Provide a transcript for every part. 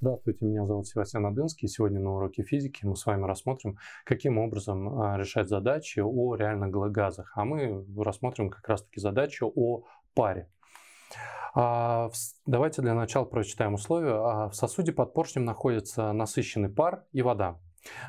Здравствуйте, меня зовут Севастьян Адынский. Сегодня на уроке физики мы с вами рассмотрим, каким образом а, решать задачи о реальных газах. А мы рассмотрим как раз-таки задачу о паре. А, давайте для начала прочитаем условия. А, в сосуде под поршнем находится насыщенный пар и вода.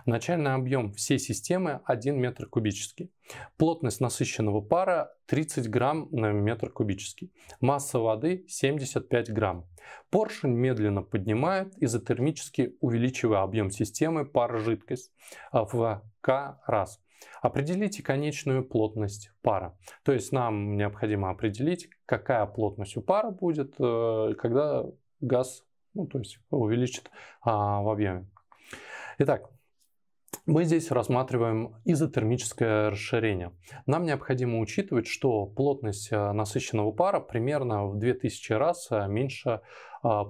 Начальный объем всей системы 1 метр кубический. Плотность насыщенного пара 30 грамм на метр кубический. Масса воды 75 грамм. Поршень медленно поднимает, изотермически увеличивая объем системы пара жидкость а, в К раз. Определите конечную плотность пара. То есть нам необходимо определить, какая плотность у пара будет, э, когда газ ну, то есть увеличит а, в объеме. Итак, мы здесь рассматриваем изотермическое расширение. Нам необходимо учитывать, что плотность э, насыщенного пара примерно в 2000 раз э, меньше э,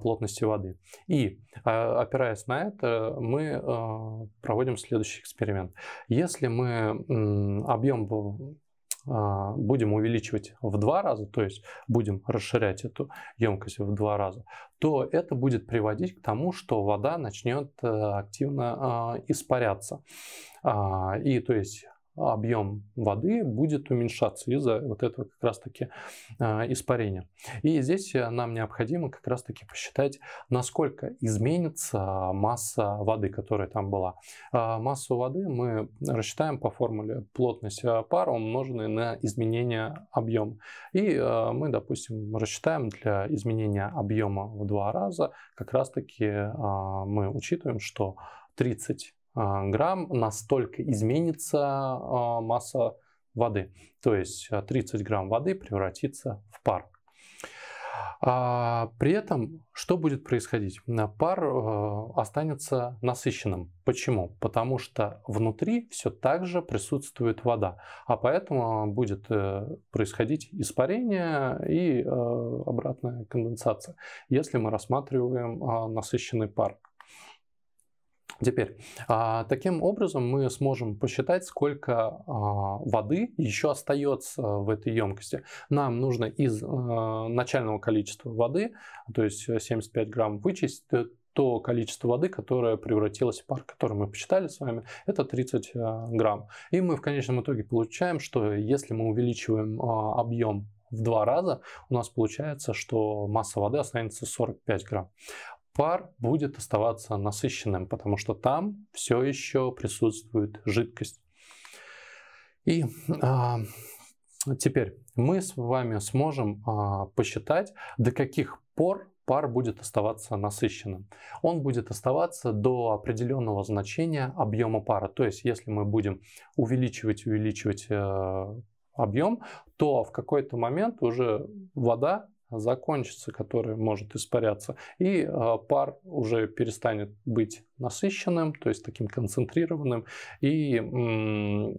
плотности воды. И опираясь на это, мы проводим следующий эксперимент. Если мы объем а, будем увеличивать в два раза, то есть будем расширять эту емкость в два раза, то это будет приводить к тому, что вода начнет э, активно а, испаряться. А, и то есть а объем воды будет уменьшаться из-за вот этого как раз-таки а, испарения. И здесь э, нам необходимо как раз-таки посчитать, насколько изменится масса воды, которая там была. А массу воды мы рассчитаем по формуле плотность э, пара, умноженной на изменение объема. И э, мы, допустим, рассчитаем для изменения объема в два раза, как раз-таки мы учитываем, что 30 а, грамм, настолько изменится а, масса воды. То есть 30 э, грамм воды превратится в пар. А, при этом что будет происходить? Э, пар э, останется насыщенным. Почему? Потому что внутри все так же присутствует вода, а поэтому будет происходить испарение и обратная конденсация, если мы рассматриваем насыщенный пар. Теперь, а, таким образом мы сможем посчитать, сколько а, воды еще остается в этой емкости. Нам нужно из а, начального количества воды, то есть 75 э, грамм, вычесть э, то количество воды, которое превратилось в пар, который мы посчитали с вами, это 30 грамм. И мы в конечном итоге получаем, что если мы увеличиваем объем в два раза, у нас получается, что масса воды останется 45 грамм пар будет оставаться насыщенным, потому что там все еще присутствует жидкость. И а, теперь мы с вами сможем а, посчитать, до каких пор пар будет оставаться насыщенным. Он будет оставаться до определенного значения объема пара. То есть, если мы будем увеличивать, увеличивать э, объем, то в какой-то момент уже вода закончится, который может испаряться. И а, пар уже перестанет быть насыщенным, то есть таким концентрированным. И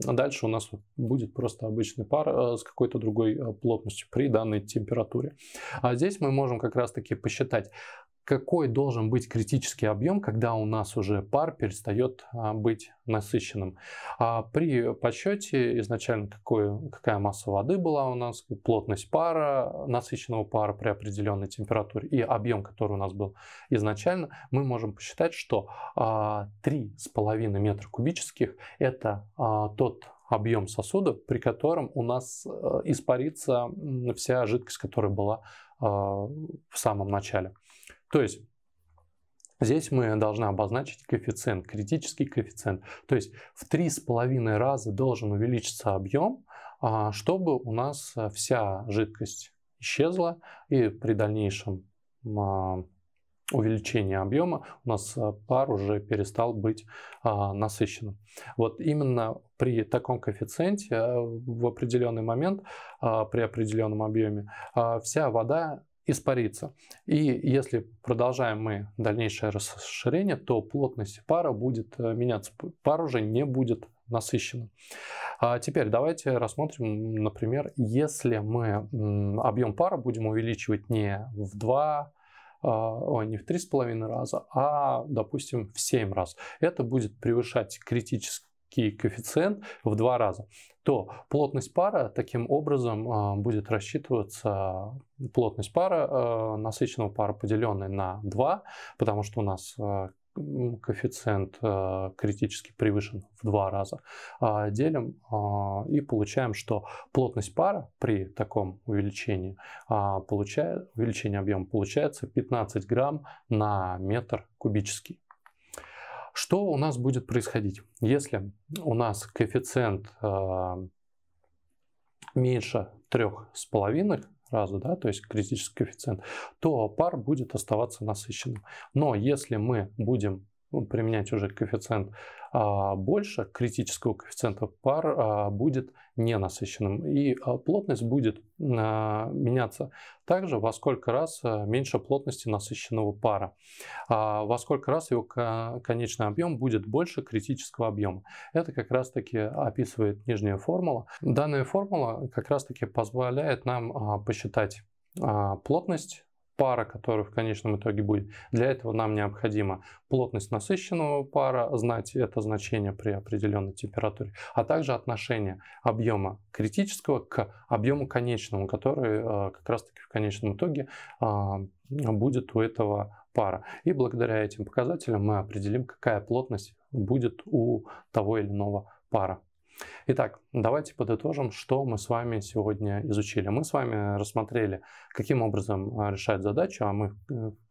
дальше у нас будет просто обычный пар а, с какой-то другой а, плотностью при данной температуре. А здесь мы можем как раз таки посчитать, какой должен быть критический объем, когда у нас уже пар перестает а, быть насыщенным. А при подсчете изначально какой, какая масса воды была у нас, плотность пара, насыщенного пара при определенной температуре и объем, который у нас был изначально, мы можем посчитать, что 3,5 а, метра кубических это тот объем сосуда, при котором у нас э, испарится вся жидкость, которая была в самом начале. То есть Здесь мы должны обозначить коэффициент, критический коэффициент. То есть в 3,5 раза должен увеличиться объем, а, чтобы у нас вся жидкость исчезла и при дальнейшем а, увеличении объема у нас пар уже перестал быть а, насыщенным. Вот именно при таком коэффициенте в определенный момент, при определенном объеме, вся вода испариться. И если продолжаем мы дальнейшее расширение, то плотность пара будет э, меняться. Пар уже не будет насыщенным. А теперь давайте рассмотрим, например, если мы объем пара будем увеличивать не в 2, а, о, не в 3,5 раза, а, допустим, в 7 раз. Это будет превышать критически коэффициент в два раза, то плотность пара таким образом а, будет рассчитываться плотность пара а, насыщенного пара, поделенной на 2, потому что у нас а, коэффициент критически превышен в два раза, делим и получаем, что плотность пара при таком увеличении, получает, увеличение объема получается 15 грамм на метр кубический. Что у нас будет происходить, если у нас коэффициент э, меньше трех с половиной раза, да, то есть критический коэффициент, то пар будет оставаться насыщенным. Но если мы будем ну, применять уже коэффициент а, больше, критического коэффициента пар а, будет ненасыщенным. И а, плотность будет а, меняться также во сколько раз а, меньше плотности насыщенного пара. А, во сколько раз его конечный объем будет больше критического объема. Это как раз таки описывает нижняя формула. Данная формула как раз таки позволяет нам а, посчитать а, плотность пара, который в конечном итоге будет. Для этого нам необходимо плотность насыщенного пара, знать это значение при определенной температуре, а также отношение объема критического к объему конечному, который э, как раз-таки в конечном итоге а, будет у этого пара. И благодаря этим показателям мы определим, какая плотность будет у того или иного пара. Итак, давайте подытожим, что мы с вами сегодня изучили. Мы с вами рассмотрели, каким образом а, решать задачу, а мы э,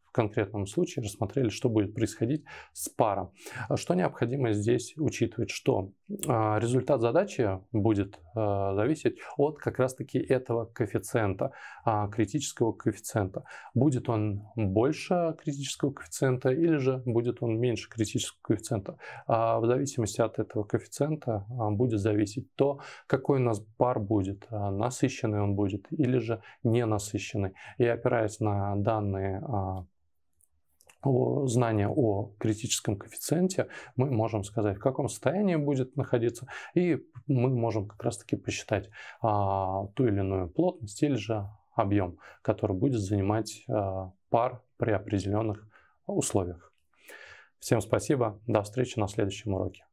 в конкретном случае рассмотрели, что будет происходить с паром. А что необходимо здесь учитывать, что а, результат задачи будет а, зависеть от как раз-таки этого коэффициента, а, критического коэффициента. Будет он больше критического коэффициента или же будет он меньше критического коэффициента. В зависимости от этого коэффициента будет зависеть то, какой у нас пар будет, насыщенный он будет или же ненасыщенный. И опираясь на данные знания о критическом коэффициенте, мы можем сказать, в каком состоянии будет находиться, и мы можем как раз-таки посчитать а, ту или иную плотность или же объем, который будет занимать а, пар при определенных условиях. Всем спасибо, до встречи на следующем уроке.